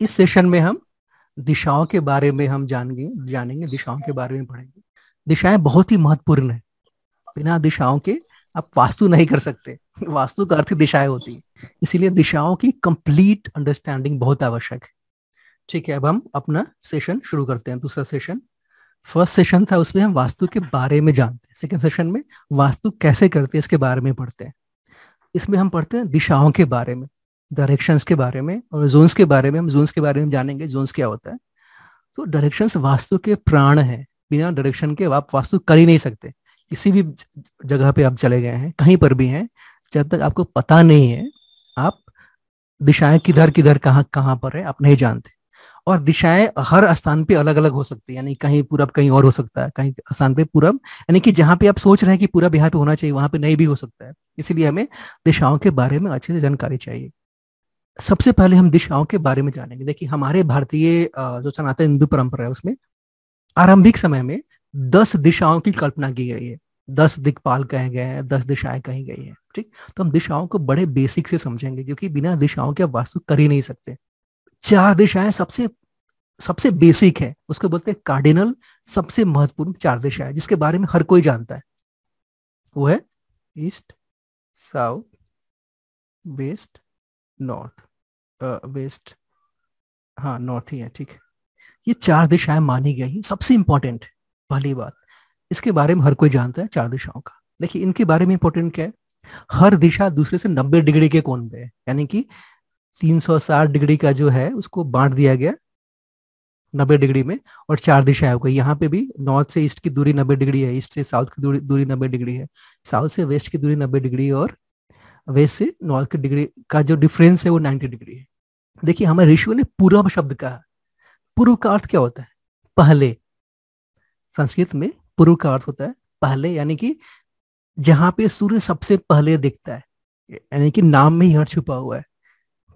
इस सेशन में हम दिशाओं के बारे में हम जानेंगे जानेंगे दिशाओं के बारे में पढ़ेंगे दिशाएं बहुत ही महत्वपूर्ण है बिना दिशाओं के आप वास्तु नहीं कर सकते वास्तु का अर्थ दिशाएं होती है इसीलिए दिशाओं की कंप्लीट अंडरस्टैंडिंग बहुत आवश्यक है ठीक है अब हम अपना सेशन शुरू करते हैं दूसरा सेशन फर्स्ट सेशन था उसमें हम वास्तु के बारे में जानते हैं सेकेंड सेशन में वास्तु कैसे करते हैं इसके बारे में पढ़ते हैं इसमें हम पढ़ते हैं दिशाओं के बारे में डायरेक्शंस के बारे में और जोन्स के बारे में हम जोन्स के बारे में जानेंगे जोन्स क्या होता है तो डायरेक्शंस वास्तु के प्राण है बिना डायरेक्शन के आप वास्तु कर ही नहीं सकते किसी भी जगह पे आप चले गए हैं कहीं पर भी हैं जब तक आपको पता नहीं है आप दिशाएं किधर किधर कहाँ कहाँ पर है आप नहीं जानते और दिशाएं हर स्थान पे अलग अलग हो सकती है यानी कहीं पूरब कहीं और हो सकता है कहीं स्थान पे पूरब यानी कि जहाँ पे आप सोच रहे हैं कि पूरब यहाँ पे होना चाहिए वहां पे नहीं भी हो सकता है इसलिए हमें दिशाओं के बारे में अच्छे से जानकारी चाहिए सबसे पहले हम दिशाओं के बारे में जानेंगे देखिए हमारे भारतीय जो सनातन हिंदू परंपरा है उसमें आरंभिक समय में दस दिशाओं की कल्पना की गई है दस दिग्पाल कहे गए हैं दस दिशाएं कही गई हैं ठीक तो हम दिशाओं को बड़े बेसिक से समझेंगे क्योंकि बिना दिशाओं के वास्तु कर ही नहीं सकते चार दिशाएं सबसे सबसे बेसिक है उसको बोलते हैं कार्डिनल सबसे महत्वपूर्ण चार दिशाएं जिसके बारे में हर कोई जानता है वो है east south west north west हाँ नॉर्थ ही है ठीक है ये चार दिशाएं मानी गई सबसे इंपॉर्टेंट पहली बात इसके बारे में हर कोई जानता है चार दिशाओं का देखिए इनके बारे में इंपॉर्टेंट क्या है हर दिशा दूसरे से नब्बे डिग्री के कोण पे है यानी कि 360 डिग्री का जो है उसको बांट दिया गया नब्बे डिग्री में और चार दिशाएं हो यहाँ पे भी नॉर्थ से ईस्ट की दूरी नब्बे डिग्री है ईस्ट से साउथ की दूरी नब्बे डिग्री है साउथ से वेस्ट की दूरी नब्बे डिग्री और वैसे से नॉर्थ डिग्री का जो डिफरेंस है वो नाइन्टी डिग्री है देखिए हमारे ऋषियों ने पूर्व शब्द कहा पूर्व का अर्थ क्या होता है पहले संस्कृत में पूर्व का अर्थ होता है पहले यानी कि जहां पे सूर्य सबसे पहले दिखता है यानी कि नाम में ही हर छुपा हुआ है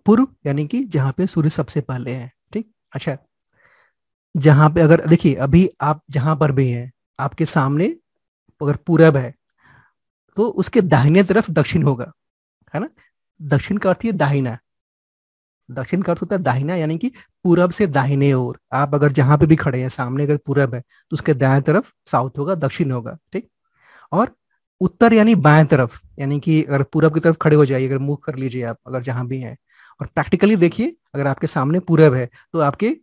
पूर्व यानी कि जहां पे सूर्य सबसे पहले है ठीक अच्छा जहां पे अगर देखिए अभी आप जहां पर भी हैं आपके सामने अगर पूरब है तो उसके दाहिने तरफ दक्षिण होगा है ना दक्षिण का अर्थ ये दाहिना दक्षिण का अर्थ होता है दाहिना यानी कि पूरब से दाहिने ओर आप अगर जहां पे भी खड़े हैं सामने अगर पूरब है तो उसके दाएं तरफ साउथ होगा दक्षिण होगा ठीक और उत्तर यानी बाएं तरफ यानी कि अगर पूरब की तरफ खड़े हो जाइए अगर मूव कर लीजिए आप अगर जहां भी हैं और प्रैक्टिकली देखिए अगर आपके सामने पूरब है तो आपके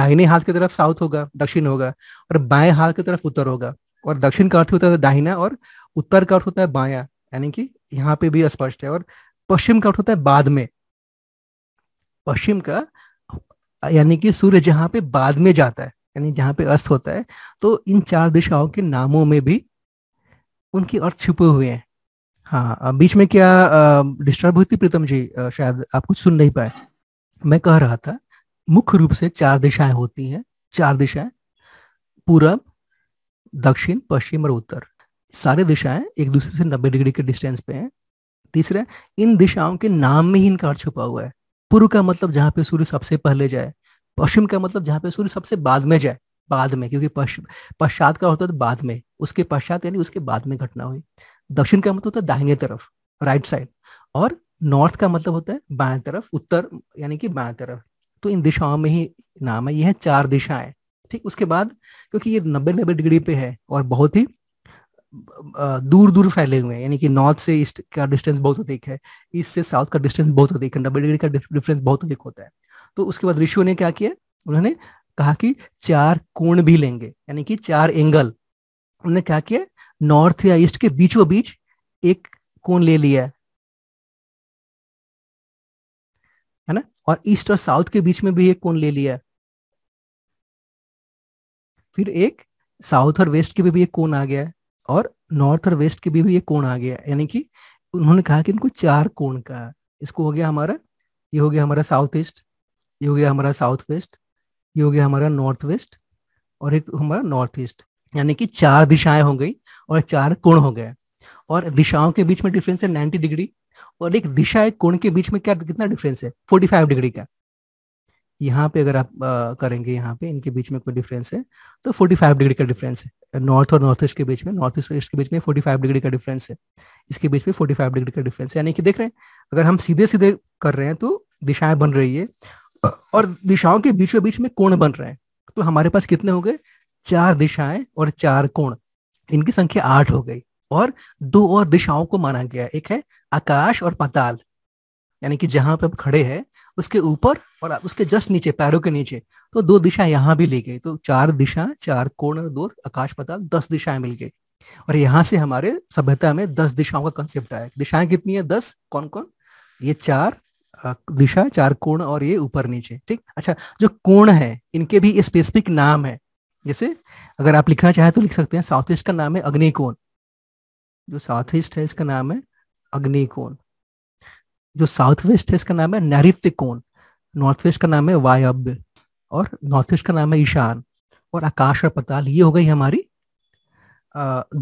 दाहिने हाथ की तरफ साउथ होगा दक्षिण होगा और बाएं हाथ की तरफ उत्तर होगा और दक्षिण का अर्थ होता है दाहिना और उत्तर का अर्थ होता है बाया यानी कि यहाँ पे भी स्पष्ट है और पश्चिम का अर्थ होता है बाद में पश्चिम का यानी कि सूर्य जहां पे बाद में जाता है यानी जहां पे अस्त होता है तो इन चार दिशाओं के नामों में भी उनके अर्थ छुपे हुए हैं हाँ बीच में क्या डिस्टर्ब हुई थी प्रीतम जी आ, शायद आप कुछ सुन नहीं पाए मैं कह रहा था मुख्य रूप से चार दिशाएं होती हैं चार दिशाएं पूरब दक्षिण पश्चिम और उत्तर सारे दिशाएं एक दूसरे से नब्बे डिग्री के डिस्टेंस पे हैं तीसरा इन दिशाओं के नाम में ही इनका अर्थ छुपा हुआ है पूर्व का मतलब जहाँ पे सूर्य सबसे पहले जाए पश्चिम का मतलब जहाँ पे सूर्य सबसे बाद में जाए बाद में क्योंकि पश्चिम पश्चात का होता है बाद में उसके पश्चात यानी उसके बाद में घटना हुई दक्षिण का मतलब होता है दाहिने तरफ राइट साइड और नॉर्थ का मतलब होता है बाएं तरफ उत्तर यानी कि बाएं तरफ तो इन दिशाओं में ही नाम है यह है चार दिशाएं ठीक उसके बाद क्योंकि ये नब्बे नब्बे डिग्री पे है और बहुत ही दूर दूर फैले हुए हैं यानी कि नॉर्थ से ईस्ट का डिस्टेंस बहुत अधिक है ईस्ट से साउथ का डिस्टेंस बहुत अधिक है नब्बे डिग्री का डिफरेंस बहुत अधिक होता है तो उसके बाद ऋषियों ने क्या किया उन्होंने कहा कि चार कोण भी लेंगे यानी कि चार एंगल उन्होंने क्या किया नॉर्थ या ईस्ट के बीचों बीच एक कोण ले लिया है ना और ईस्ट और साउथ के बीच में भी एक कोण ले लिया फिर एक साउथ और वेस्ट के भी, भी एक कोण आ गया है और नॉर्थ और वेस्ट के भी, भी ये कोण आ गया यानी कि उन्होंने कहा कि इनको चार कोण का इसको हो गया हमारा ये हो गया हमारा साउथ ईस्ट ये हो गया हमारा साउथ वेस्ट ये हो गया हमारा नॉर्थ वेस्ट और एक हमारा नॉर्थ ईस्ट यानी कि चार दिशाएं हो गई और चार कोण हो गए और दिशाओं के बीच में डिफरेंस है 90 डिग्री और एक दिशा एक कोण के बीच में क्या कितना डिफरेंस है 45 डिग्री का यहाँ पे अगर आप आ, करेंगे यहाँ पे इनके बीच में कोई डिफरेंस है तो 45 डिग्री का डिफरेंस है नॉर्थ और नॉर्थ ईस्ट के बीच में नॉर्थ ईस्ट के बीच में 45 डिग्री का डिफरेंस है इसके बीच में 45 डिग्री का डिफरेंस है यानी कि देख रहे हैं अगर हम सीधे सीधे कर रहे हैं तो दिशाएं बन रही है और दिशाओं के बीचों बीच में कोण बन रहे हैं तो हमारे पास कितने हो गए चार दिशाएं और चार कोण इनकी संख्या आठ हो गई और दो और दिशाओं को माना गया एक है आकाश और पाताल यानी कि जहां पे खड़े हैं उसके ऊपर और उसके जस्ट नीचे पैरों के नीचे तो दो दिशा यहाँ भी ली गई तो चार दिशा चार कोण दो आकाश पताल दस दिशाएं मिल गई और यहाँ से हमारे सभ्यता में दस दिशाओं का कंसेप्ट आया दिशाएं कितनी है दस कौन कौन ये चार दिशा चार कोण और ये ऊपर नीचे ठीक अच्छा जो कोण है इनके भी स्पेसिफिक नाम है जैसे अगर आप लिखना चाहें तो लिख सकते हैं साउथ ईस्ट का नाम है अग्निकोण जो साउथ ईस्ट है इसका नाम है अग्निकोण जो साउथ वेस्ट है इसका नाम है नैरित्य कोण नॉर्थ वेस्ट का नाम है वायब और नॉर्थ ईस्ट का नाम है ईशान और आकाश और पताल ये हो गई हमारी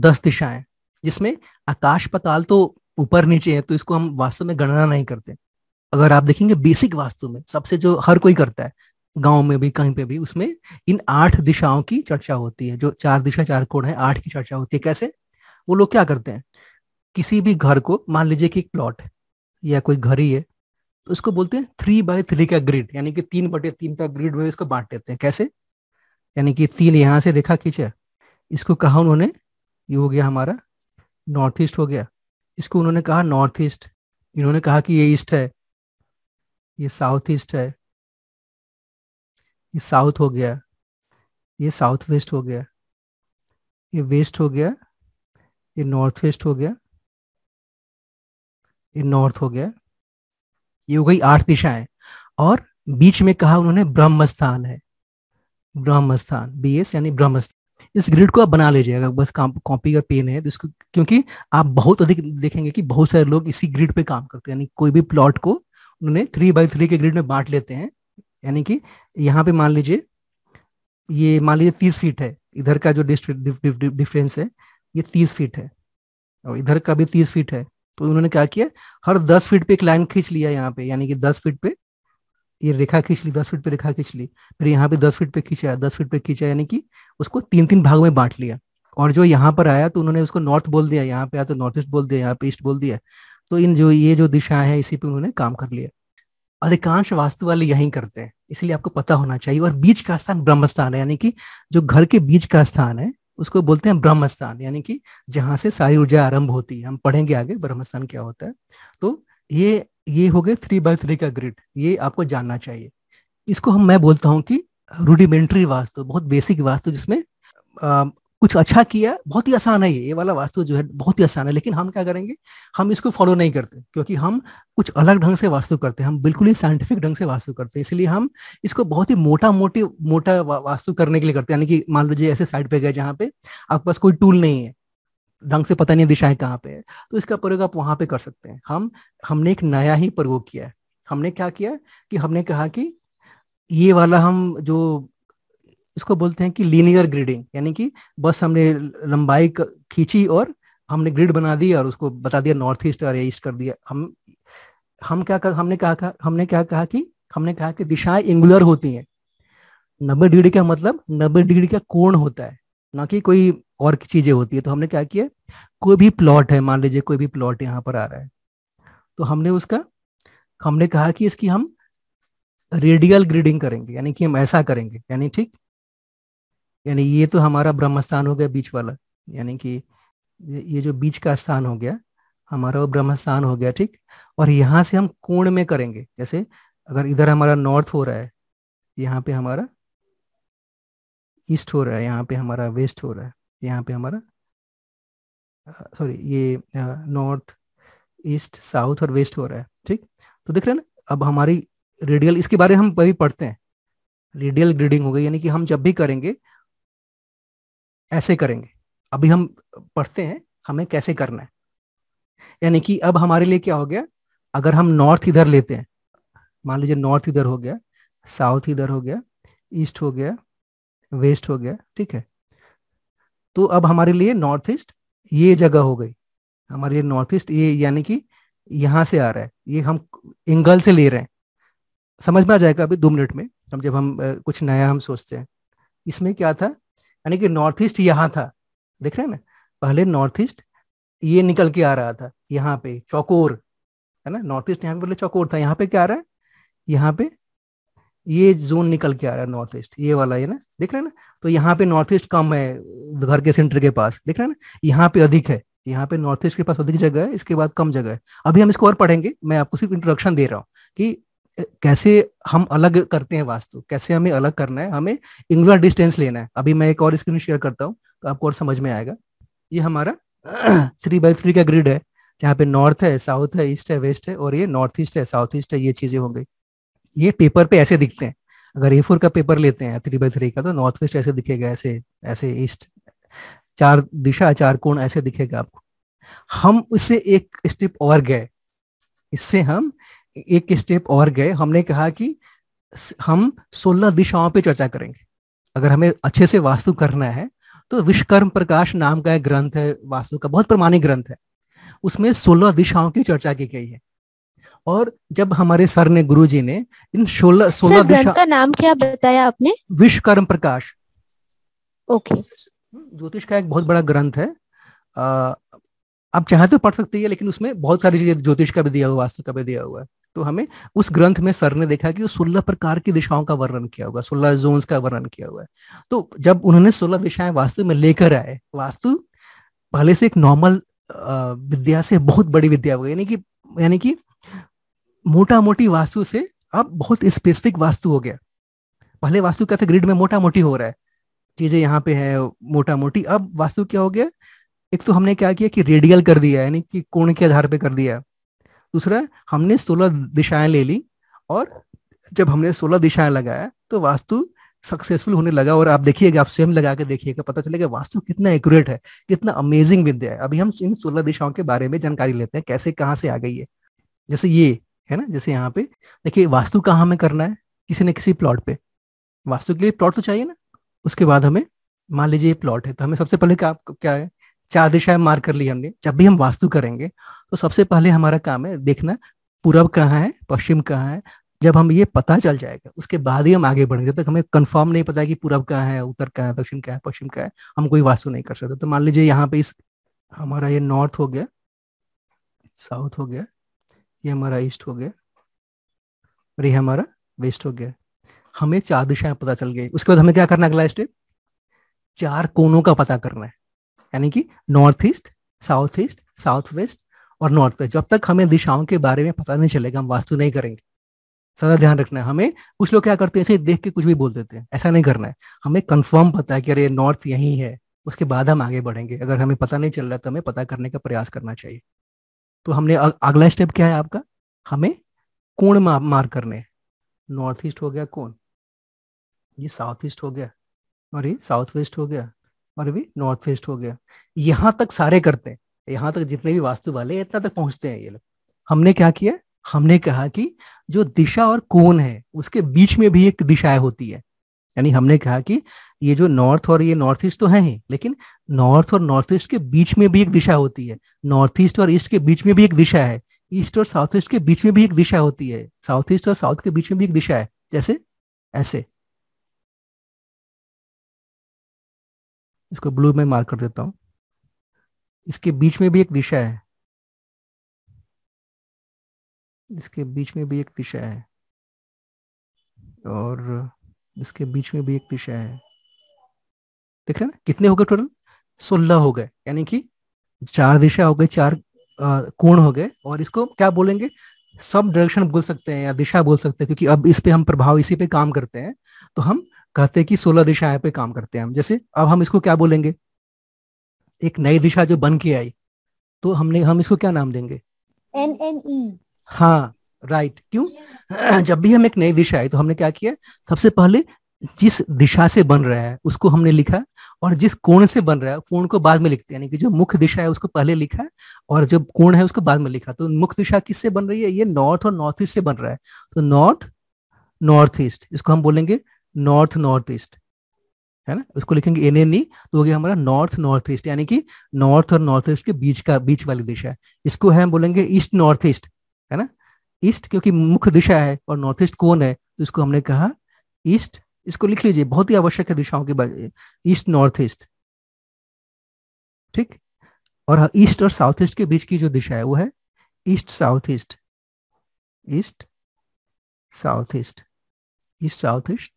दस दिशाएं जिसमें आकाश पताल तो ऊपर नीचे है तो इसको हम वास्तव में गणना नहीं करते अगर आप देखेंगे बेसिक वास्तु में सबसे जो हर कोई करता है गांव में भी कहीं पे भी उसमें इन आठ दिशाओं की चर्चा होती है जो चार दिशा चार कोण है आठ की चर्चा होती है कैसे वो लोग क्या करते हैं किसी भी घर को मान लीजिए कि एक प्लॉट है या कोई घर ही है तो इसको बोलते हैं थ्री बाय थ्री का ग्रिड यानी कि तीन बटे तीन का ग्रिड में इसको बांट देते हैं कैसे यानी कि तीन यहां से रेखा खींचा इसको कहा उन्होंने ये हो गया हमारा नॉर्थ ईस्ट हो गया इसको उन्होंने कहा नॉर्थ ईस्ट इन्होंने कहा कि ये ईस्ट है ये साउथ ईस्ट है ये साउथ हो गया ये साउथ वेस्ट हो गया ये वेस्ट हो गया ये नॉर्थ वेस्ट हो गया ये नॉर्थ हो गया ये हो गई आठ दिशाएं और बीच में कहा उन्होंने ब्रह्म स्थान है ब्रह्म स्थान बी एस यानी ब्रह्म इस ग्रिड को आप बना लीजिएगा बस कॉपी का पेन है तो इसको क्योंकि आप बहुत अधिक देखेंगे कि बहुत सारे लोग इसी ग्रिड पे काम करते हैं यानी कोई भी प्लॉट को उन्होंने थ्री बाई थ्री के ग्रिड में बांट लेते हैं यानी कि यहाँ पे मान लीजिए ये मान लीजिए तीस फीट है इधर का जो डिस्ट्रिक डिफरेंस है ये तीस फीट है और इधर का भी तीस फीट है तो उन्होंने क्या किया हर दस फीट पे एक लाइन खींच लिया यहाँ पे यानी कि दस फीट पे ये रेखा खींच ली दस फीट पे रेखा खींच ली फिर यहाँ पे दस फीट पे खींचा दस फीट पे खींचा यानी कि उसको तीन तीन भाग में बांट लिया और जो यहाँ पर आया तो उन्होंने उसको नॉर्थ बोल दिया यहाँ पे आया तो नॉर्थ ईस्ट बोल दिया यहाँ पे ईस्ट बोल दिया तो इन जो ये जो दिशाएं हैं इसी पे उन्होंने काम कर लिया अधिकांश वास्तु वाले यही करते हैं इसलिए आपको पता होना चाहिए और बीच का स्थान ब्रह्म स्थान है यानी कि जो घर के बीच का स्थान है उसको बोलते हैं ब्रह्म स्थान यानी कि जहाँ से सारी ऊर्जा आरंभ होती है हम पढ़ेंगे आगे ब्रह्म स्थान क्या होता है तो ये ये हो गए थ्री बाय थ्री का ग्रिड ये आपको जानना चाहिए इसको हम मैं बोलता हूँ कि रूडिमेंट्री वास्तु बहुत बेसिक वास्तु जिसमें कुछ अच्छा किया बहुत ही आसान है ये ये वाला वास्तु जो है बहुत ही आसान है लेकिन हम क्या करेंगे हम इसको फॉलो नहीं करते क्योंकि हम कुछ अलग ढंग से वास्तु करते हैं हम बिल्कुल ही साइंटिफिक ढंग से वास्तु करते हैं इसलिए हम इसको बहुत ही मोटा मोटी मोटा वास्तु करने के लिए करते हैं यानी कि मान लीजिए ऐसे साइड पे गए जहाँ पे आपके पास कोई टूल नहीं है ढंग से पता नहीं दिशाएं कहाँ पे है तो इसका प्रयोग आप वहां पे कर सकते हैं हम हमने एक नया ही प्रयोग किया है हमने क्या किया कि हमने कहा कि ये वाला हम जो इसको बोलते हैं कि लीनियर ग्रिडिंग यानी कि बस हमने लंबाई खींची और हमने ग्रिड बना दी और उसको बता दिया नॉर्थ ईस्ट और ईस्ट कर दिया हम हम क्या कर हमने कहा, कहा हमने क्या कहा कि हमने कहा कि दिशाएं एंगुलर होती हैं नब्बे डिग्री का मतलब नब्बे डिग्री का कोण होता है ना कि कोई और चीजें होती है तो हमने क्या किया कोई भी प्लॉट है मान लीजिए कोई भी प्लॉट यहाँ पर आ रहा है तो हमने उसका हमने कहा कि इसकी हम रेडियल ग्रीडिंग करेंगे यानी कि हम ऐसा करेंगे यानी ठीक यानी ये तो हमारा ब्रह्म स्थान हो गया बीच वाला यानी कि ये जो बीच का स्थान हो गया हमारा वो ब्रह्म स्थान हो गया ठीक और यहाँ से हम कोण में करेंगे जैसे अगर इधर हमारा नॉर्थ हो रहा है यहाँ पे हमारा ईस्ट हो रहा है यहाँ पे हमारा वेस्ट हो रहा है यहाँ पे हमारा सॉरी ये नॉर्थ ईस्ट साउथ और वेस्ट हो रहा है ठीक तो देख रहे हैं ना अब हमारी रेडियल इसके बारे में हम वही पढ़ते हैं रेडियल ग्रीडिंग हो गई यानी कि हम जब भी करेंगे ऐसे करेंगे अभी हम पढ़ते हैं हमें कैसे करना है यानी कि अब हमारे लिए क्या हो गया अगर हम नॉर्थ इधर लेते हैं मान लीजिए नॉर्थ इधर हो गया साउथ इधर हो गया ईस्ट हो गया वेस्ट हो गया ठीक है तो अब हमारे लिए नॉर्थ ईस्ट ये जगह हो गई हमारे लिए नॉर्थ ईस्ट ये यानी कि यहां से आ रहा है ये हम एंगल से ले रहे हैं समझ में आ जाएगा अभी दो मिनट में हम जब हम कुछ नया हम सोचते हैं इसमें क्या था यानी कि नॉर्थ ईस्ट यहाँ था देख रहे हैं ना पहले नॉर्थ ईस्ट ये निकल के आ रहा था यहाँ पे चौकोर है ना नॉर्थ ईस्ट यहाँ पे पहले चौकोर था यहाँ पे क्या आ रहा है यहाँ पे ये जोन निकल के आ रहा है नॉर्थ ईस्ट ये वाला है ना देख रहे हैं ना तो यहाँ पे नॉर्थ ईस्ट कम है घर के सेंटर के पास देख रहे हैं ना यहाँ पे अधिक है यहाँ पे नॉर्थ ईस्ट के पास अधिक जगह है इसके बाद कम जगह है अभी हम इसको और पढ़ेंगे मैं आपको सिर्फ इंट्रोडक्शन दे रहा हूँ कि कैसे हम अलग करते हैं वास्तु कैसे हमें अलग करना है हमें इंगुलर डिस्टेंस लेना है अभी मैं एक और स्क्रीन शेयर करता हूँ तो आपको और समझ में आएगा ये हमारा थ्री बाई थ्री का ग्रिड है जहाँ पे नॉर्थ है साउथ है ईस्ट है वेस्ट है और ये नॉर्थ ईस्ट है साउथ ईस्ट है ये चीजें हो गई ये पेपर पे ऐसे दिखते हैं अगर ए फोर का पेपर लेते हैं थ्री बाई थ्री का तो नॉर्थ वेस्ट ऐसे दिखेगा ऐसे ऐसे ईस्ट चार दिशा चार कोण ऐसे दिखेगा आपको हम उससे एक स्टेप और गए इससे हम एक स्टेप और गए हमने कहा कि हम सोलह दिशाओं पे चर्चा करेंगे अगर हमें अच्छे से वास्तु करना है तो विश्वकर्म प्रकाश नाम का एक ग्रंथ है वास्तु का बहुत प्रमाणिक ग्रंथ है उसमें सोलह दिशाओं की चर्चा की गई है और जब हमारे सर ने गुरु जी ने इन सोलह सोलह दिशा का नाम क्या बताया आपने विश्वकर्म प्रकाश ओके हम्म, ज्योतिष का एक बहुत बड़ा ग्रंथ है आ, आप चाहे तो पढ़ सकती है लेकिन उसमें बहुत सारी चीजें ज्योतिष का भी दिया हुआ वास्तु का भी दिया हुआ है तो हमें उस ग्रंथ में सर ने देखा कि सोलह प्रकार की दिशाओं का वर्णन किया हुआ सोलह जोन का वर्णन किया हुआ है तो जब उन्होंने सोलह दिशाएं वास्तु में लेकर आए वास्तु पहले से एक नॉर्मल विद्या से बहुत बड़ी विद्या हो गई यानी कि यानी कि मोटा मोटी वास्तु से अब बहुत स्पेसिफिक वास्तु हो गया पहले वास्तु क्या था ग्रिड में मोटा मोटी हो रहा है चीजें यहाँ पे है मोटा मोटी अब वास्तु क्या हो गया एक तो हमने क्या किया कि रेडियल कर दिया यानी कि कोण के आधार पे कर दिया दूसरा हमने सोलह दिशाएं ले ली और जब हमने सोलह दिशाएं लगाया तो वास्तु सक्सेसफुल होने लगा और आप देखिएगा आप स्वयं लगा के देखिएगा पता चलेगा वास्तु कितना एक्यूरेट है कितना अमेजिंग विद्या है अभी हम इन सोलह दिशाओं के बारे में जानकारी लेते हैं कैसे कहाँ से आ गई है जैसे ये है ना जैसे यहाँ पे देखिए वास्तु कहाँ में करना है किसी न किसी प्लॉट पे वास्तु के लिए प्लॉट तो चाहिए ना उसके बाद हमें मान लीजिए प्लॉट है तो हमें सबसे पहले क्या क्या है चार दिशाएं मार कर ली हमने जब भी हम वास्तु करेंगे तो सबसे पहले हमारा काम है देखना पूर्व कहाँ है पश्चिम कहाँ है जब हम ये पता चल जाएगा उसके बाद ही हम आगे बढ़ेंगे जब तक हमें कंफर्म नहीं पता है कि पूर्व कहाँ है उत्तर कहाँ है दक्षिण कहाँ है पश्चिम कहाँ है हम कोई वास्तु नहीं कर सकते तो मान लीजिए यहाँ पे इस हमारा ये नॉर्थ हो गया साउथ हो गया ये हमारा ईस्ट हो गया और ये हमारा वेस्ट हो गया हमें चार दिशाएं पता चल गई उसके बाद हमें क्या करना अगला स्टेप चार कोनों का पता करना है यानी कि north east south east south west और नॉर्थ वेस्ट जब तक हमें दिशाओं के बारे में पता नहीं चलेगा हम वास्तु नहीं करेंगे सदा ध्यान रखना है हमें कुछ लोग क्या करते हैं ऐसे देख के कुछ भी बोल देते हैं ऐसा नहीं करना है हमें कंफर्म पता है कि अरे नॉर्थ यही है उसके बाद हम आगे बढ़ेंगे अगर हमें पता नहीं चल रहा तो हमें पता करने का प्रयास करना चाहिए तो हमने अगला स्टेप क्या है आपका हमें कोण मार, करने नॉर्थ ईस्ट हो गया कौन ये साउथ ईस्ट हो गया और ये साउथ वेस्ट हो गया और अभी नॉर्थ वेस्ट हो गया यहाँ तक सारे करते हैं यहाँ तक जितने भी वास्तु वाले इतना तक पहुंचते हैं ये लोग हमने क्या किया हमने कहा कि जो दिशा और कोण है उसके बीच में भी एक दिशाएं होती है यानी हमने कहा कि ये जो नॉर्थ और ये नॉर्थ ईस्ट तो है ही लेकिन नॉर्थ और नॉर्थ ईस्ट के बीच में भी एक दिशा होती है नॉर्थ ईस्ट और ईस्ट के बीच में भी एक दिशा है ईस्ट और साउथ ईस्ट के बीच में भी एक दिशा होती है साउथ ईस्ट और साउथ के बीच में भी एक दिशा है जैसे ऐसे इसको ब्लू में मार्क कर देता हूं इसके बीच में भी एक दिशा है इसके बीच में भी एक दिशा है और इसके बीच में भी एक दिशा है देख रहे ना कितने हो गए टोटल सोलह हो गए यानी कि चार दिशा हो गए चार कोण हो गए और इसको क्या बोलेंगे सब डायरेक्शन बोल सकते हैं या दिशा बोल सकते हैं क्योंकि अब इस पे हम प्रभाव इसी पे काम करते हैं तो हम कहते हैं कि सोलह दिशाएं पे काम करते हैं हम जैसे अब हम इसको क्या बोलेंगे एक नई दिशा जो बन के आई तो हमने हम इसको क्या नाम देंगे एन एन ई हाँ राइट क्यों जब भी हम एक नई दिशा आई तो हमने क्या किया सबसे पहले जिस दिशा से बन रहा है उसको हमने लिखा और जिस कोण से बन रहा है कोण को बाद में लिखते हैं यानी कि जो मुख्य दिशा है उसको पहले लिखा है और जो कोण है उसको बाद में लिखा तो मुख्य दिशा किससे बन रही है ये नॉर्थ और नॉर्थ ईस्ट से बन रहा है तो नॉर्थ नॉर्थ ईस्ट इसको हम बोलेंगे नॉर्थ नॉर्थ ईस्ट है ना उसको लिखेंगे एन एन ई तो हो गया हमारा नॉर्थ नॉर्थ ईस्ट यानी कि नॉर्थ और नॉर्थ ईस्ट के बीच का बीच वाली दिशा है इसको हम बोलेंगे ईस्ट नॉर्थ ईस्ट है ना ईस्ट क्योंकि मुख्य दिशा है और नॉर्थ ईस्ट कौन है तो इसको हमने कहा ईस्ट इसको लिख लीजिए बहुत ही आवश्यक है दिशाओं के ईस्ट नॉर्थ ईस्ट ठीक और हाँ, ईस्ट और साउथ ईस्ट के बीच की जो दिशा है वो है east south east east south east east south east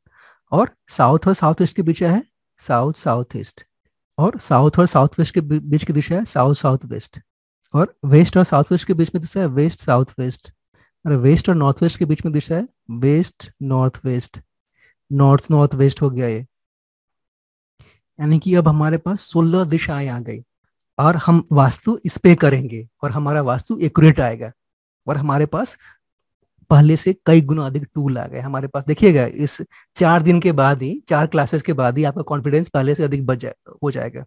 और साउथ और साउथ ईस्ट के बीच है साउथ साउथ ईस्ट और साउथ और साउथ वेस्ट के बीच की दिशा है साउथ साउथ वेस्ट और वेस्ट और साउथ वेस्ट के बीच में दिशा है वेस्ट साउथ वेस्ट और वेस्ट और नॉर्थ वेस्ट के बीच में दिशा है west north west north north west हो गया ये यानी कि अब हमारे पास सोलह दिशाएं आ गई और हम वास्तु इस पे करेंगे और हमारा वास्तु एक्यूरेट आएगा और हमारे पास पहले से कई गुना अधिक टूल आ गए हमारे पास देखिएगा इस चार दिन के बाद ही चार क्लासेस के बाद ही आपका कॉन्फिडेंस पहले से अधिक बढ़ जाए हो जाएगा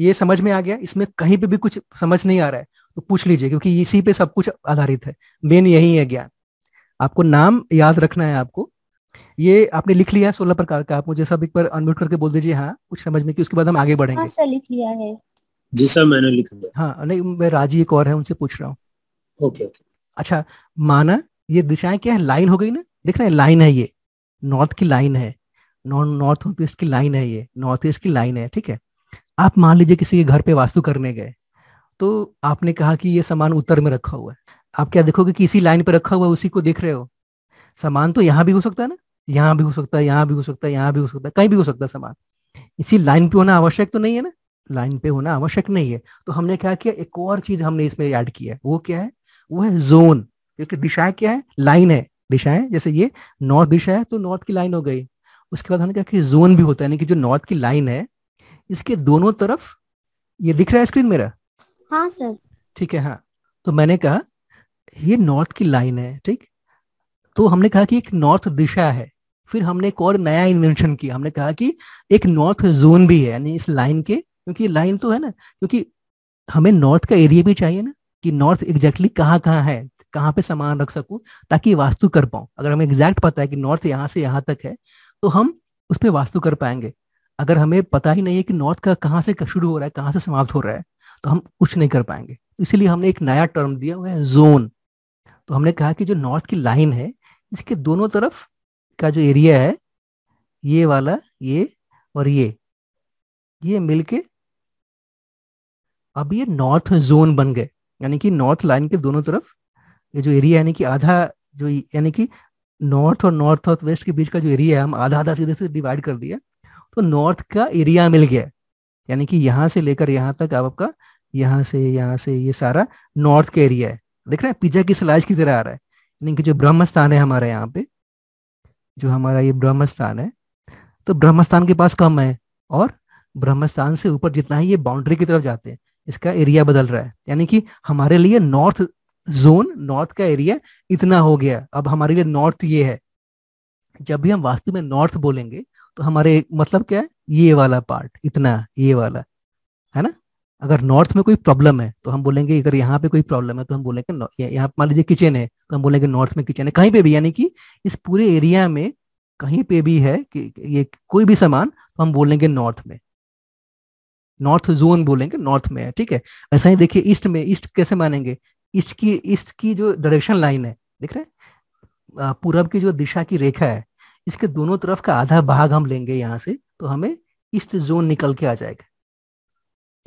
ये समझ में आ गया इसमें कहीं पे भी कुछ समझ नहीं आ रहा है तो पूछ लीजिए क्योंकि इसी पे सब कुछ आधारित है मेन यही है ज्ञान आपको नाम याद रखना है आपको ये आपने लिख लिया है सोलह प्रकार का आप मुझे सब एक बार अनम्यूट करके बोल दीजिए हाँ कुछ समझ में कि उसके बाद हम आगे बढ़ेंगे हाँ, सर लिख लिया है जी सर मैंने लिख लिया हाँ नहीं मैं राजी एक और है उनसे पूछ रहा हूँ ओके ओके अच्छा माना ये दिशाएं क्या है लाइन हो गई ना देख रहे हैं लाइन है ये नॉर्थ की लाइन है नॉर्थ ईस्ट की लाइन है ये नॉर्थ ईस्ट की लाइन है ठीक है आप मान लीजिए किसी के घर पे वास्तु करने गए तो आपने कहा कि ये सामान उत्तर में रखा हुआ है आप क्या देखोगे कि इसी लाइन पे रखा हुआ है उसी को देख रहे हो सामान तो यहाँ भी हो सकता है ना यहाँ भी हो सकता है यहाँ भी हो सकता है यहाँ भी हो सकता है कहीं भी हो सकता है सामान इसी लाइन पे होना आवश्यक तो नहीं है ना लाइन पे होना आवश्यक नहीं है तो हमने क्या किया एक और चीज हमने इसमें ऐड किया वो क्या है वो है जोन क्योंकि दिशाएं क्या है लाइन है दिशाएं जैसे ये नॉर्थ दिशा है तो नॉर्थ की लाइन हो गई उसके बाद हमने कहा कि जोन भी होता है यानी कि जो नॉर्थ की लाइन है इसके दोनों तरफ ये दिख रहा है स्क्रीन मेरा हाँ सर ठीक है हाँ तो मैंने कहा ये नॉर्थ की लाइन है ठीक तो हमने कहा कि एक नॉर्थ दिशा है फिर हमने एक और नया इन्वेंशन किया हमने कहा कि एक नॉर्थ जोन भी है यानी इस लाइन के क्योंकि लाइन तो है ना क्योंकि हमें नॉर्थ का एरिया भी चाहिए ना कि नॉर्थ एग्जैक्टली कहाँ कहाँ है कहाँ पे सामान रख सकूं ताकि वास्तु कर पाऊं अगर हमें एग्जैक्ट पता है कि नॉर्थ यहाँ से यहाँ तक है तो हम उस पर वास्तु कर पाएंगे अगर हमें पता ही नहीं है कि नॉर्थ का कहाँ से शुरू हो रहा है कहाँ से समाप्त हो रहा है तो हम कुछ नहीं कर पाएंगे तो इसीलिए हमने एक नया टर्म दिया हुआ है जोन तो हमने कहा कि जो नॉर्थ की लाइन है इसके दोनों तरफ का जो एरिया है ये वाला ये और ये ये मिलके अब ये नॉर्थ जोन बन गए यानी कि नॉर्थ लाइन के दोनों तरफ ये जो एरिया यानी कि आधा जो यानी कि नॉर्थ और नॉर्थ और वेस्ट के बीच का जो एरिया है हम आधा आधा सीधे से डिवाइड कर दिया तो नॉर्थ का एरिया मिल गया यानी कि यहाँ से लेकर यहाँ तक आप आपका यहाँ से यहाँ से ये यह सारा नॉर्थ का एरिया है देख रहे हैं पिज्जा की स्लाइस की तरह आ रहा है यानी कि जो ब्रह्म स्थान है हमारे यहाँ पे जो हमारा ये ब्रह्म स्थान है तो ब्रह्म स्थान के पास कम है और ब्रह्म स्थान से ऊपर जितना है ये बाउंड्री की तरफ जाते हैं इसका एरिया बदल रहा है यानी कि हमारे लिए नॉर्थ जोन नॉर्थ का एरिया इतना हो गया अब हमारे लिए नॉर्थ ये है जब भी हम वास्तु में नॉर्थ बोलेंगे तो हमारे मतलब क्या है ये वाला पार्ट इतना ये वाला है ना अगर नॉर्थ में कोई प्रॉब्लम है तो हम बोलेंगे अगर यहाँ पे कोई प्रॉब्लम है तो हम बोलेंगे यहाँ मान लीजिए किचन है तो हम बोलेंगे नॉर्थ में किचन है कहीं पे भी यानी कि इस पूरे एरिया में कहीं पे भी है कि ये कोई भी सामान तो हम बोलेंगे नॉर्थ में नॉर्थ जोन बोलेंगे नॉर्थ में है ठीक है ऐसा ही हाँ। देखिए ईस्ट में ईस्ट कैसे मानेंगे ईस्ट की ईस्ट की जो डायरेक्शन लाइन है देख रहे हैं पूरब की जो दिशा की रेखा है इसके दोनों तरफ का आधा भाग हम लेंगे यहाँ से तो हमें ईस्ट जोन निकल के आ जाएगा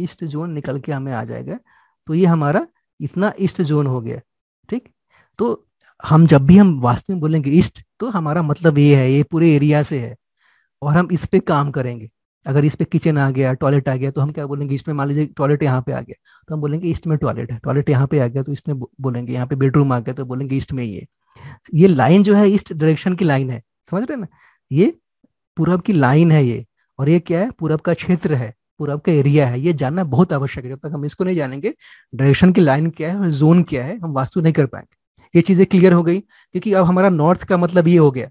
ईस्ट जोन निकल के हमें आ जाएगा तो ये हमारा इतना ईस्ट जोन हो गया ठीक तो हम जब भी हम वास्तव में बोलेंगे ईस्ट तो हमारा मतलब ये है ये पूरे एरिया से है और हम इस पे काम करेंगे अगर इस पे किचन आ गया टॉयलेट आ गया तो हम क्या बोलेंगे इसमें मान लीजिए टॉयलेट यहाँ पे आ गया तो हम बोलेंगे ईस्ट में टॉयलेट है टॉयलेट यहाँ पे आ गया तो इसमें बोलेंगे यहाँ पे बेडरूम आ गया तो बोलेंगे ईस्ट में ही है ये लाइन जो है ईस्ट डायरेक्शन की लाइन है समझ रहे ना ये पूरब की लाइन है ये और ये क्या है पूरब का क्षेत्र है पूरब का एरिया है ये जानना बहुत आवश्यक है जब तक हम इसको नहीं जानेंगे डायरेक्शन की लाइन क्या है और जोन क्या है हम वास्तु नहीं कर पाएंगे ये चीजें क्लियर हो गई क्योंकि अब हमारा नॉर्थ का मतलब ये हो गया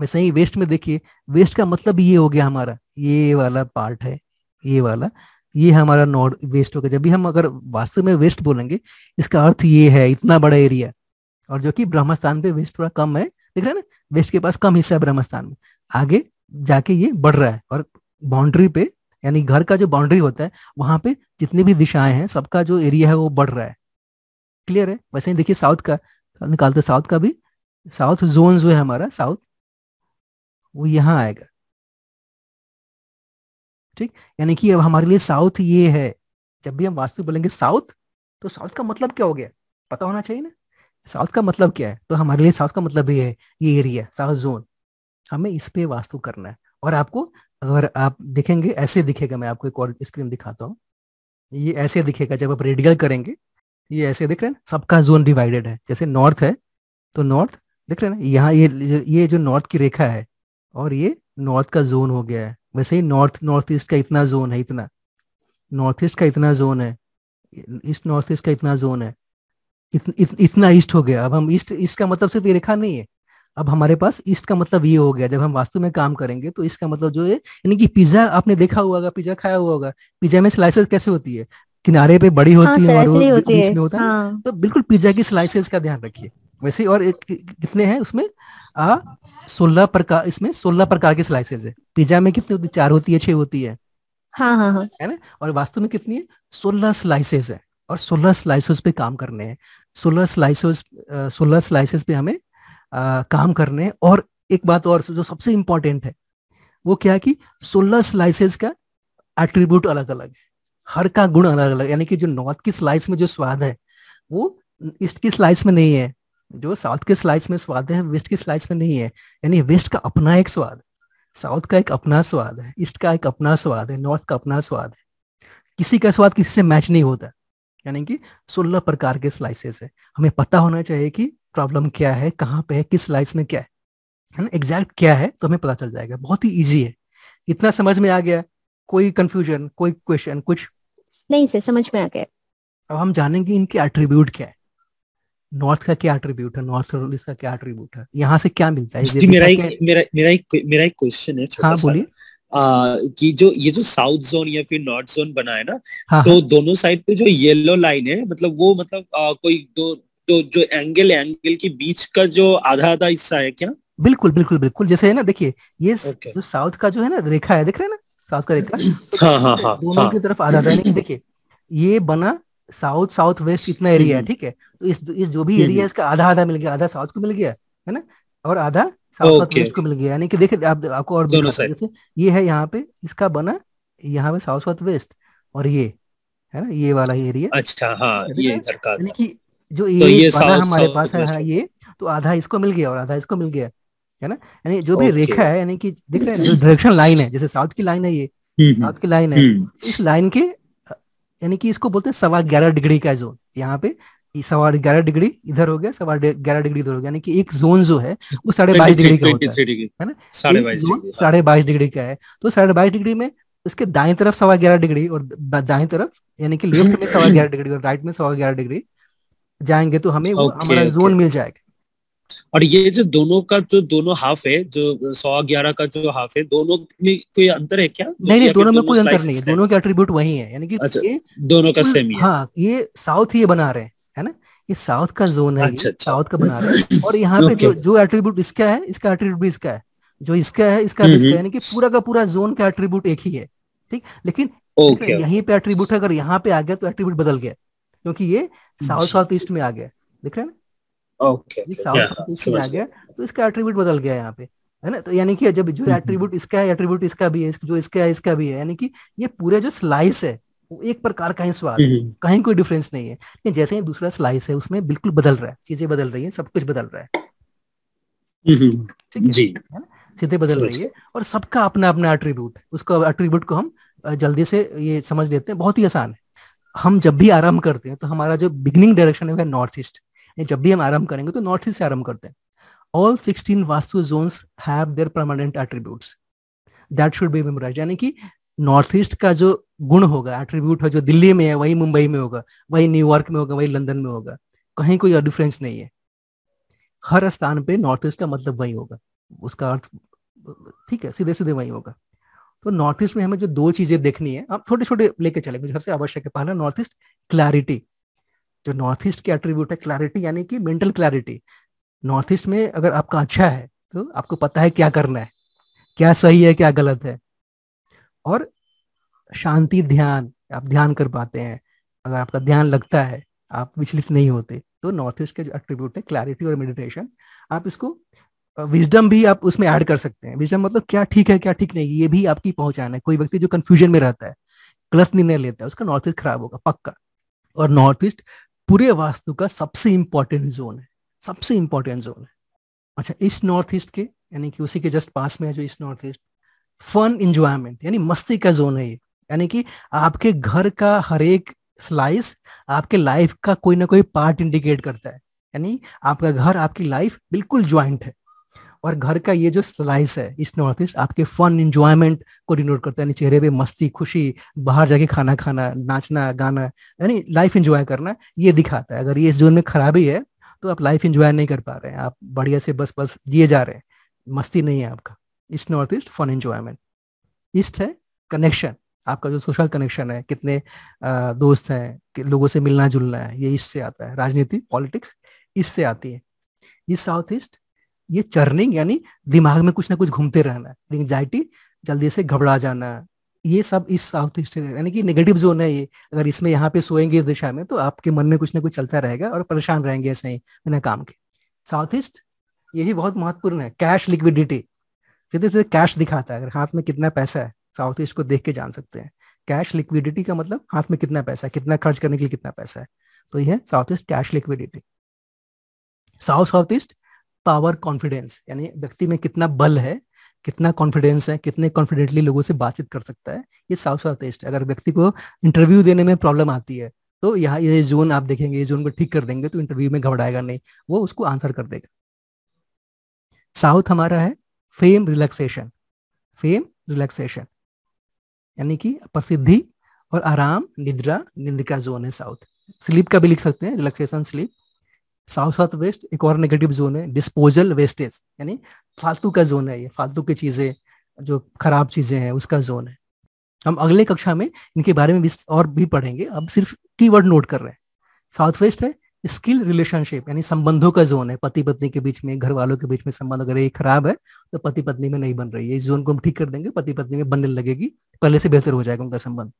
वैसे ही वेस्ट में देखिए वेस्ट का मतलब ये हो गया हमारा ये वाला पार्ट है ये वाला ये हमारा नॉर्थ वेस्ट हो गया जब भी हम अगर वास्तव में वेस्ट बोलेंगे इसका अर्थ ये है इतना बड़ा एरिया और जो कि ब्रह्मस्थान पे वेस्ट थोड़ा कम है देख रहे हैं ना वेस्ट के पास कम हिस्सा है ब्रह्मस्थान में आगे जाके ये बढ़ रहा है और बाउंड्री पे यानी घर का जो बाउंड्री होता है वहां पे जितनी भी दिशाएं हैं सबका जो एरिया है वो बढ़ रहा है क्लियर है वैसे ही देखिए साउथ का निकालते साउथ का भी साउथ जोन जो है हमारा साउथ वो यहाँ आएगा ठीक यानी कि अब हमारे लिए साउथ ये है जब भी हम वास्तु बोलेंगे साउथ तो साउथ का मतलब क्या हो गया पता होना चाहिए ना साउथ का मतलब क्या है तो हमारे लिए साउथ का मतलब ये है ये एरिया साउथ जोन हमें इस पे वास्तु करना है और आपको अगर आप देखेंगे ऐसे दिखेगा मैं आपको एक और स्क्रीन दिखाता हूँ ये ऐसे दिखेगा जब आप रेडियल करेंगे ये ऐसे दिख रहे हैं सबका जोन डिवाइडेड है जैसे नॉर्थ है तो नॉर्थ दिख रहे हैं ना यहाँ ये ये जो नॉर्थ की रेखा है और ये नॉर्थ का जोन हो गया है वैसे ही नॉर्थ नॉर्थ ईस्ट का इतना जोन है इतना नॉर्थ ईस्ट का इतना जोन है ईस्ट नॉर्थ ईस्ट का इतना जोन है इत, इत, इतना ईस्ट हो गया अब हम ईस्ट ईस्ट का मतलब सिर्फ ये रेखा नहीं है अब हमारे पास ईस्ट का मतलब ये हो गया जब हम वास्तु में काम करेंगे तो इसका मतलब जो है यानी कि पिज्जा आपने देखा हुआ होगा पिज्जा खाया हुआ होगा पिज्जा में स्लाइसेस कैसे होती है किनारे पे बड़ी हाँ, होती हाँ, है और होती है। होता है हाँ। तो बिल्कुल पिज्जा की स्लाइसेस का ध्यान रखिए वैसे और एक, कितने हैं उसमें आ सोलह प्रकार इसमें सोलह प्रकार के स्लाइसेस है पिज्जा में कितनी होती चार होती है छह होती है हाँ हाँ हाँ है ना और वास्तव में कितनी है सोलह स्लाइसेस है और सोलह स्लाइसेस पे काम करने हैं सोलह स्लाइसेस सोलह स्लाइसेस पे हमें आ, काम करने हैं और एक बात और जो सबसे इम्पोर्टेंट है वो क्या है कि सोलह स्लाइसेस का एट्रीब्यूट अलग अलग है हर का गुण अलग अलग यानी कि जो नॉर्थ की स्लाइस में जो स्वाद है वो ईस्ट की स्लाइस में नहीं है जो साउथ के स्लाइस में स्वाद है वेस्ट की स्लाइस में नहीं है यानी वेस्ट का अपना एक स्वाद साउथ का एक अपना स्वाद है ईस्ट का एक अपना स्वाद है नॉर्थ का अपना स्वाद है किसी का स्वाद किसी से मैच नहीं होता यानी कि सोलह प्रकार के स्लाइसेस है हमें पता होना चाहिए कि प्रॉब्लम क्या है कहाँ पे है किस स्लाइस में क्या है है ना एग्जैक्ट क्या है तो हमें पता चल जाएगा बहुत ही ईजी है इतना समझ में आ गया कोई कंफ्यूजन कोई क्वेश्चन कुछ नहीं सर समझ में आ गया अब हम जानेंगे इनके एट्रीब्यूट क्या है नॉर्थ का क्या एट्रीब्यूट है नॉर्थ और इसका क्या एट्रीब्यूट है यहाँ से क्या मिलता है जी, मेरा एक मेरा मेरा एक मेरा एक क्वेश्चन है हाँ बोलिए कि जो ये जो साउथ जोन या फिर नॉर्थ जोन बना है ना हाँ, तो हाँ। दोनों साइड पे जो येलो लाइन है मतलब वो मतलब आ, कोई दो तो जो एंगल एंगल के बीच का जो आधा आधा हिस्सा है क्या बिल्कुल बिल्कुल बिल्कुल जैसे है ना देखिए ये okay. जो साउथ का जो है ना रेखा है देख रहे हैं ना साउथ का रेखा हाँ, हाँ, हाँ, दोनों हाँ. की तरफ आधा आधा देखिए ये बना साउथ साउथ वेस्ट इतना एरिया है ठीक है तो इस इस जो भी एरिया इसका आधा आधा मिल गया आधा साउथ को मिल गया है ना और आधा साउथ okay. वेस्ट को मिल गया यानी कि देखे आप, आपको और दोनों साइड से ये है यहाँ पे इसका बना यहाँ पे साउथ साउथ वेस्ट और ये है ना ये वाला एरिया अच्छा हाँ ये इधर का यानी कि जो ये, तो ये बना हमारे पास है हाँ, ये तो आधा इसको मिल गया और आधा इसको मिल गया है ना यानी जो भी रेखा है यानी कि देख रहे हैं जो डायरेक्शन लाइन है जैसे साउथ की लाइन है ये हम्म, हम्म, साउथ की लाइन है हम्म। इस लाइन के यानी कि इसको बोलते हैं सवा ग्यारह डिग्री का जोन यहाँ पे सवा ग्यारह डिग्री इधर हो गया सवा ग्यारह डिग्री इधर हो गया यानी कि एक जोन जो है वो साढ़े बाईस डिग्री का होता है ना साढ़े बाईस साढ़े बाईस डिग्री का है तो साढ़े बाईस डिग्री में उसके दाएं तरफ सवा ग्यारह डिग्री और दाएं तरफ यानी कि लेफ्ट में सवा ग्यारह डिग्री और राइट में सवा ग्यारह डिग्री जाएंगे तो हमें हमारा जोन मिल जाएगा और ये जो दोनों का जो दोनों हाफ है जो सौ ग्यारह का जो हाफ है दोनों में कोई अंतर है क्या नहीं नहीं दोनों में कोई अंतर नहीं है दोनों के अट्रीब्यूट वही है यानी कि अच्छा, दोनों का सेम ही हाँ ये साउथ ही बना रहे हैं है ना ये साउथ का जोन है अच्छा, अच्छा, साउथ का बना रहा है और यहाँ पे जो जो एट्रीब्यूट इसका है इसका एट्रीब्यूट भी इसका है जो इसका है इसका भी हम्म, इसका हम्म। यानी कि पूरा का पूरा जोन का एट्रीब्यूट एक ही है ठीक लेकिन यहीं पे एट्रीब्यूट अगर यहाँ पे आ गया तो एट्रीब्यूट बदल गया क्योंकि ये साउथ साउथ अच्छा, ईस्ट अच्छा। में आ गया दिख रहे हैं ओके साउथ साउथ ईस्ट में आ गया तो इसका एट्रीब्यूट बदल गया यहाँ पे है ना तो यानी कि जब जो एट्रीब्यूट हम्म, इसका है एट्रीब्यूट इसका भी है जो इसका है इसका भी है यानी कि ये पूरे जो स्लाइस है वो एक प्रकार का ही स्वाद हम्म, हम्म। कहीं कोई डिफरेंस नहीं है लेकिन जैसे ही दूसरा स्लाइस है उसमें बिल्कुल बदल रहा है चीजें बदल रही है सब कुछ बदल रहा है हम्म, ठीक है सीधे बदल रही है और सबका अपना अपना एट्रीब्यूट उसको एट्रीब्यूट को हम जल्दी से ये समझ लेते हैं बहुत ही आसान है हम जब भी आराम करते हैं तो हमारा जो बिगनिंग डायरेक्शन है वह नॉर्थ ईस्ट जब भी हम आराम करेंगे तो नॉर्थ ईस्ट से आराम करते हैं all sixteen vastu zones have their permanent attributes that should be memorise यानी कि नॉर्थ ईस्ट का जो गुण होगा एट्रीब्यूट है जो दिल्ली में है वही मुंबई में होगा वही न्यूयॉर्क में होगा वही लंदन में होगा कहीं कोई डिफरेंस नहीं है हर स्थान पे नॉर्थ ईस्ट का मतलब वही होगा उसका अर्थ ठीक है सीधे सीधे वही होगा तो नॉर्थ ईस्ट में हमें जो दो चीजें देखनी है आप छोटे छोटे लेके चले मुझे सबसे आवश्यक है पहला नॉर्थ ईस्ट क्लैरिटी जो नॉर्थ ईस्ट के एट्रीब्यूट है क्लैरिटी यानी कि मेंटल क्लैरिटी नॉर्थ ईस्ट में अगर आपका अच्छा है तो आपको पता है क्या करना है क्या सही है क्या गलत है और शांति ध्यान आप ध्यान कर पाते हैं अगर आपका ध्यान लगता है आप विचलित नहीं होते तो नॉर्थ ईस्ट के जो एट्रीब्यूट है क्लैरिटी और मेडिटेशन आप इसको विजडम भी आप उसमें ऐड कर सकते हैं विजडम मतलब क्या ठीक है क्या ठीक नहीं ये भी आपकी पहुंचाना है कोई व्यक्ति जो कंफ्यूजन में रहता है गलत निर्णय लेता है उसका नॉर्थ ईस्ट खराब होगा पक्का और नॉर्थ ईस्ट पूरे वास्तु का सबसे इंपॉर्टेंट जोन है सबसे इंपॉर्टेंट जोन है अच्छा इस नॉर्थ ईस्ट के यानी कि उसी के जस्ट पास में है जो इस नॉर्थ ईस्ट फन इंजॉयमेंट यानी मस्ती का जोन है ये यानी कि आपके घर का हर एक स्लाइस आपके लाइफ का कोई ना कोई पार्ट इंडिकेट करता है यानी आपका घर आपकी लाइफ बिल्कुल ज्वाइंट है और घर का ये जो स्लाइस है इस नॉर्थ ईस्ट आपके फन इंजॉयमेंट को डिनोट करता है चेहरे पे मस्ती खुशी बाहर जाके खाना खाना नाचना गाना यानी लाइफ इंजॉय करना ये दिखाता है अगर ये इस जोन में खराबी है तो आप लाइफ इंजॉय नहीं कर पा रहे हैं आप बढ़िया से बस बस जिए जा रहे हैं मस्ती नहीं है आपका east north east for enjoyment east है कनेक्शन आपका जो सोशल कनेक्शन है कितने दोस्त हैं लोगों से मिलना जुलना है ये ईस्ट से आता है राजनीति पॉलिटिक्स ईस्ट से आती है ईस्ट साउथ ईस्ट ये चर्निंग यानी दिमाग में कुछ ना कुछ घूमते रहना एंगजाइटी जल्दी से घबरा जाना ये सब इस साउथ ईस्ट यानी कि नेगेटिव जोन है ये अगर इसमें यहाँ पे सोएंगे इस दिशा में तो आपके मन में कुछ ना कुछ चलता रहेगा और परेशान रहेंगे ऐसे ही बिना काम के साउथ ईस्ट यही बहुत महत्वपूर्ण है कैश लिक्विडिटी सीधे सीधे कैश दिखाता है अगर हाथ में कितना पैसा है साउथ ईस्ट को देख के जान सकते हैं कैश लिक्विडिटी का मतलब हाथ में कितना पैसा है कितना खर्च करने के लिए कितना पैसा है तो यह है south east cash liquidity south south east power confidence यानी व्यक्ति में कितना बल है कितना कॉन्फिडेंस है कितने कॉन्फिडेंटली लोगों से बातचीत कर सकता है ये साउथ साउथ ईस्ट अगर व्यक्ति को इंटरव्यू देने में प्रॉब्लम आती है तो यहाँ ये जोन आप देखेंगे ये जोन को ठीक कर देंगे तो इंटरव्यू में घबराएगा नहीं वो उसको आंसर कर देगा साउथ हमारा है फेम रिलैक्सेशन फेम रिलैक्सेशन यानी कि प्रसिद्धि और आराम निद्रा निंद का जोन है साउथ स्लीप का भी लिख सकते हैं relaxation sleep south south west एक और नेगेटिव जोन है डिस्पोजल वेस्टेज यानी फालतू का जोन है ये फालतू की चीजें जो खराब चीजें हैं उसका जोन है हम अगले कक्षा में इनके बारे में भी और भी पढ़ेंगे अब सिर्फ की नोट कर रहे हैं साउथ वेस्ट है स्किल रिलेशनशिप यानी संबंधों का जोन है पति पत्नी के बीच में घर वालों के बीच में संबंध अगर ये खराब है तो पति पत्नी में नहीं बन रही है इस जोन को हम ठीक कर देंगे पति पत्नी में बनने लगेगी पहले से बेहतर हो जाएगा उनका संबंध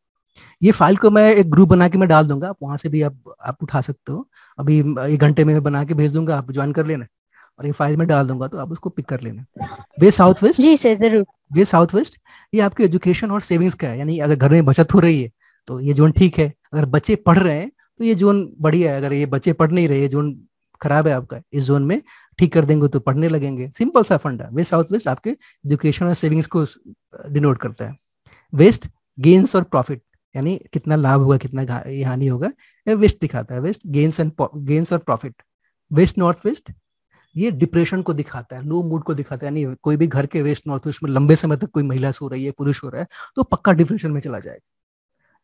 ये फाइल को मैं एक ग्रुप बना के मैं डाल दूंगा आप वहां से भी आप आप उठा सकते हो अभी एक घंटे में मैं बना के भेज दूंगा आप ज्वाइन कर लेना और ये फाइल में डाल दूंगा तो आप उसको पिक कर लेना वे साउथ वेस्ट जी सर जरूर वे साउथ वेस्ट ये आपके एजुकेशन और सेविंग्स का है यानी अगर घर में बचत हो रही है तो ये जोन ठीक है अगर बच्चे पढ़ रहे हैं तो ये जोन बढ़िया है अगर ये बच्चे पढ़ नहीं रहे जोन खराब है आपका इस जोन में ठीक कर देंगे तो पढ़ने लगेंगे सिंपल सा फंड है वेस्ट साउथ वेस्ट आपके एजुकेशन और सेविंग्स को डिनोट करता है वेस्ट गेन्स और प्रॉफिट यानी कितना लाभ होगा कितना हानि होगा वेस्ट दिखाता है वेस्ट गेन्स एंड गेन्स और प्रॉफिट वेस्ट नॉर्थ वेस्ट ये डिप्रेशन को दिखाता है लो मूड को दिखाता है यानी कोई भी घर के वेस्ट नॉर्थ वेस्ट में लंबे समय तक कोई महिला सो रही है पुरुष हो रहा है तो पक्का डिप्रेशन में चला जाएगा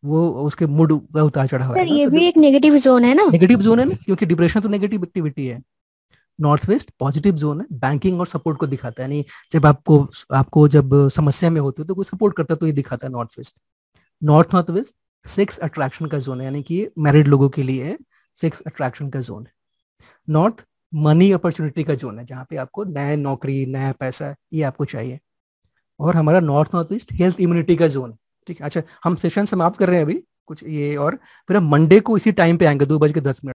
वो उसके मूड उतार चढ़ाव सर ये तो भी एक नेगेटिव जोन है ना नेगेटिव जोन है ना क्योंकि डिप्रेशन तो नेगेटिव एक्टिविटी है नॉर्थ वेस्ट पॉजिटिव जोन है बैंकिंग और सपोर्ट को दिखाता है यानी जब आपको आपको जब समस्या में होती है तो कोई सपोर्ट करता है तो ये दिखाता है north west north north west sex attraction का जोन है यानी कि मैरिड लोगों के लिए सेक्स अट्रैक्शन का जोन है नॉर्थ मनी अपॉर्चुनिटी का जोन है जहाँ पे आपको नया नौकरी नया पैसा ये आपको चाहिए और हमारा north north east health immunity का जोन है ठीक है अच्छा हम सेशन समाप्त कर रहे हैं अभी कुछ ये और फिर हम मंडे को इसी टाइम पे आएंगे दो बज के दस मिनट